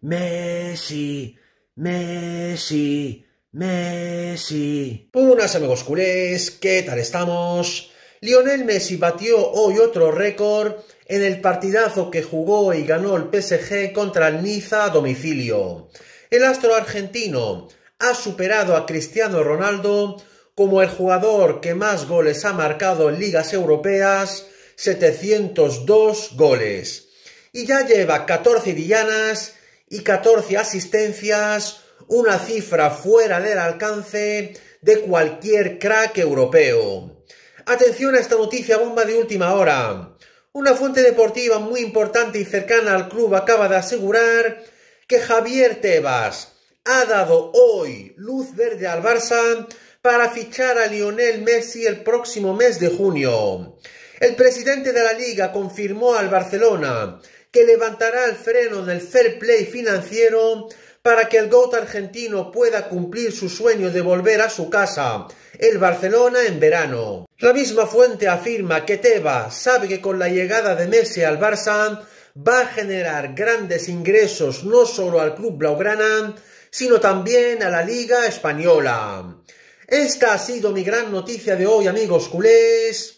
Messi, Messi, Messi. Buenas amigos culés, ¿qué tal estamos? Lionel Messi batió hoy otro récord en el partidazo que jugó y ganó el PSG contra el Niza a domicilio. El astro argentino ha superado a Cristiano Ronaldo como el jugador que más goles ha marcado en ligas europeas, 702 goles. Y ya lleva 14 villanas y 14 asistencias, una cifra fuera del alcance de cualquier crack europeo. Atención a esta noticia bomba de última hora. Una fuente deportiva muy importante y cercana al club acaba de asegurar que Javier Tebas ha dado hoy luz verde al Barça para fichar a Lionel Messi el próximo mes de junio. El presidente de la liga confirmó al Barcelona que levantará el freno del fair play financiero para que el GOAT argentino pueda cumplir su sueño de volver a su casa, el Barcelona en verano. La misma fuente afirma que Teba sabe que con la llegada de Messi al Barça va a generar grandes ingresos no solo al club blaugrana, sino también a la Liga Española. Esta ha sido mi gran noticia de hoy, amigos culés.